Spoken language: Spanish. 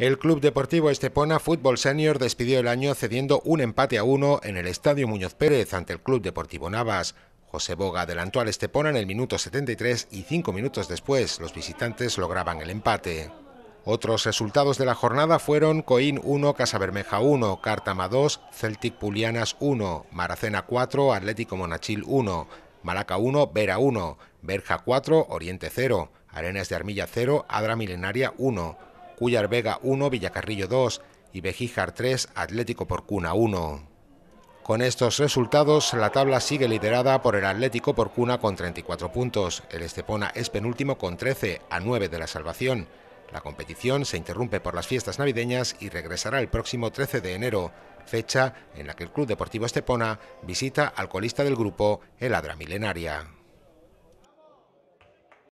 El Club Deportivo Estepona Fútbol Senior despidió el año cediendo un empate a uno en el Estadio Muñoz Pérez ante el Club Deportivo Navas. José Boga adelantó al Estepona en el minuto 73 y cinco minutos después los visitantes lograban el empate. Otros resultados de la jornada fueron Coín 1, Casa Bermeja 1, Cártama 2, Celtic Pulianas 1, Maracena 4, Atlético Monachil 1, Malaca 1, Vera 1, Berja 4, Oriente 0, Arenas de Armilla 0, Adra Milenaria 1, Cuyar Vega 1, Villacarrillo 2 y Bejíjar 3, Atlético Porcuna 1. Con estos resultados, la tabla sigue liderada por el Atlético Porcuna con 34 puntos, el Estepona es penúltimo con 13, a 9 de la salvación. La competición se interrumpe por las fiestas navideñas y regresará el próximo 13 de enero, fecha en la que el Club Deportivo Estepona visita al colista del grupo, el Adra Milenaria.